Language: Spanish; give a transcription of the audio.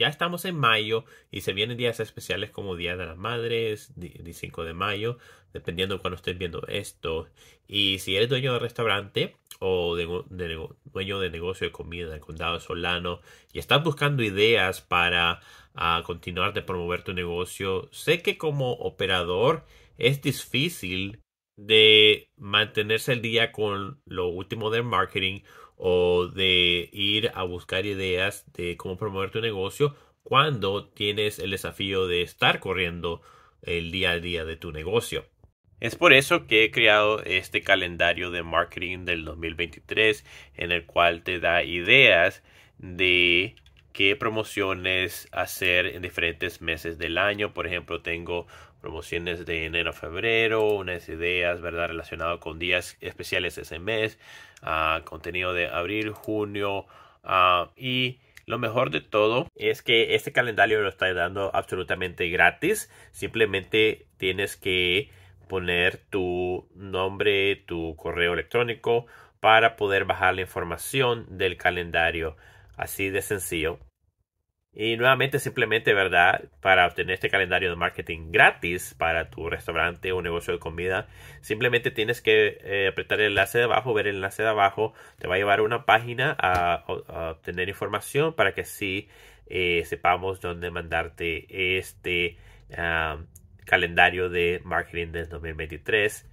ya estamos en mayo y se vienen días especiales como Día de las Madres, 5 de mayo, dependiendo de cuando estés viendo esto. Y si eres dueño de restaurante o dueño de negocio de comida del condado Solano y estás buscando ideas para ah, continuar de promover tu negocio, sé que como operador es difícil de mantenerse el día con lo último del marketing o de ir a buscar ideas de cómo promover tu negocio cuando tienes el desafío de estar corriendo el día a día de tu negocio. Es por eso que he creado este calendario de marketing del 2023 en el cual te da ideas de qué promociones hacer en diferentes meses del año. Por ejemplo, tengo promociones de enero a febrero, unas ideas, ¿verdad? Relacionado con días especiales ese mes, ah, contenido de abril, junio ah, y... Lo mejor de todo es que este calendario lo está dando absolutamente gratis. Simplemente tienes que poner tu nombre, tu correo electrónico para poder bajar la información del calendario. Así de sencillo. Y nuevamente simplemente, ¿verdad? Para obtener este calendario de marketing gratis para tu restaurante o negocio de comida, simplemente tienes que eh, apretar el enlace de abajo, ver el enlace de abajo, te va a llevar a una página a, obtener información para que así eh, sepamos dónde mandarte este ah, calendario de marketing del 2023